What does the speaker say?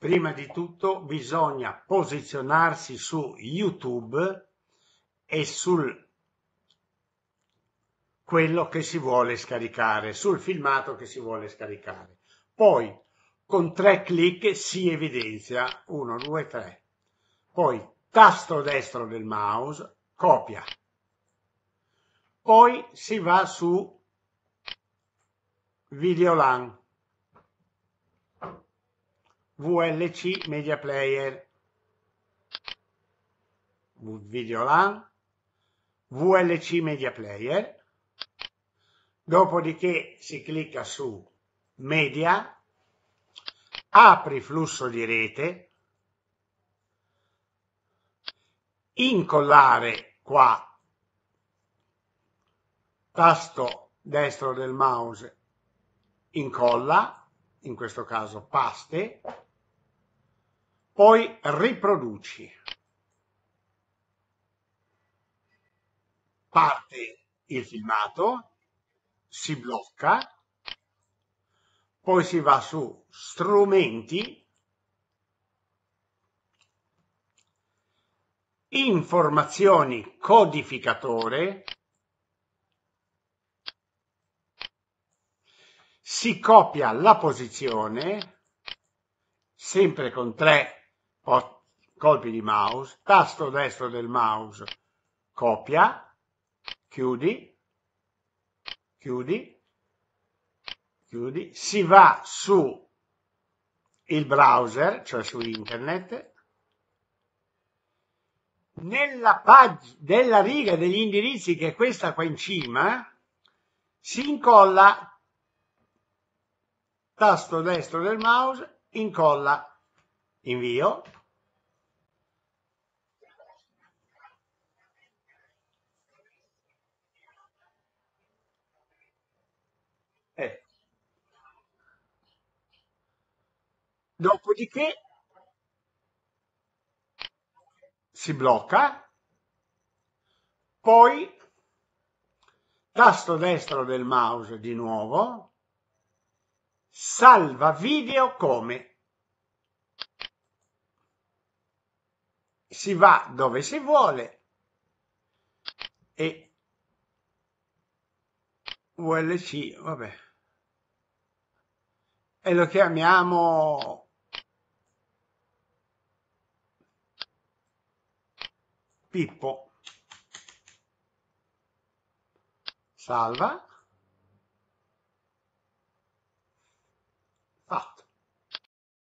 prima di tutto bisogna posizionarsi su YouTube e sul quello che si vuole scaricare, sul filmato che si vuole scaricare. Poi con tre clic si evidenzia 1, 2, 3. Poi tasto destro del mouse, copia. Poi si va su Videolan VLC Media Player, VideoLAN, VLC Media Player, dopodiché si clicca su Media, apri flusso di rete, incollare qua, tasto destro del mouse, incolla, in questo caso paste, poi riproduci. Parte il filmato, si blocca, poi si va su strumenti, informazioni codificatore, si copia la posizione, sempre con tre colpi di mouse, tasto destro del mouse, copia, chiudi, chiudi, chiudi, si va su il browser, cioè su internet, nella, pag- nella riga degli indirizzi che è questa qua in cima, si incolla tasto destro del mouse, incolla Invio eh. Dopodiché si blocca, poi tasto destro del mouse di nuovo, salva video come si va dove si vuole e ULC, vabbè, e lo chiamiamo Pippo. Salva.